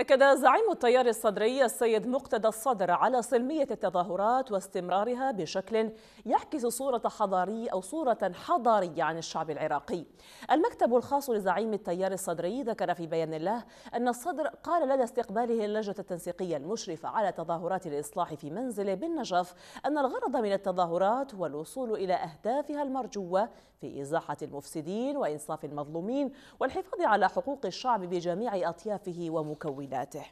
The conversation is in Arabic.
أكد زعيم التيار الصدري السيد مقتدى الصدر على سلمية التظاهرات واستمرارها بشكل يعكس صورة حضاري أو صورة حضارية عن الشعب العراقي المكتب الخاص لزعيم التيار الصدري ذكر في بيان له أن الصدر قال لدى استقباله اللجنة التنسيقية المشرفة على تظاهرات الإصلاح في منزله بالنجف أن الغرض من التظاهرات هو الوصول إلى أهدافها المرجوة في إزاحة المفسدين وإنصاف المظلومين والحفاظ على حقوق الشعب بجميع أطيافه ومكوناته. ذاته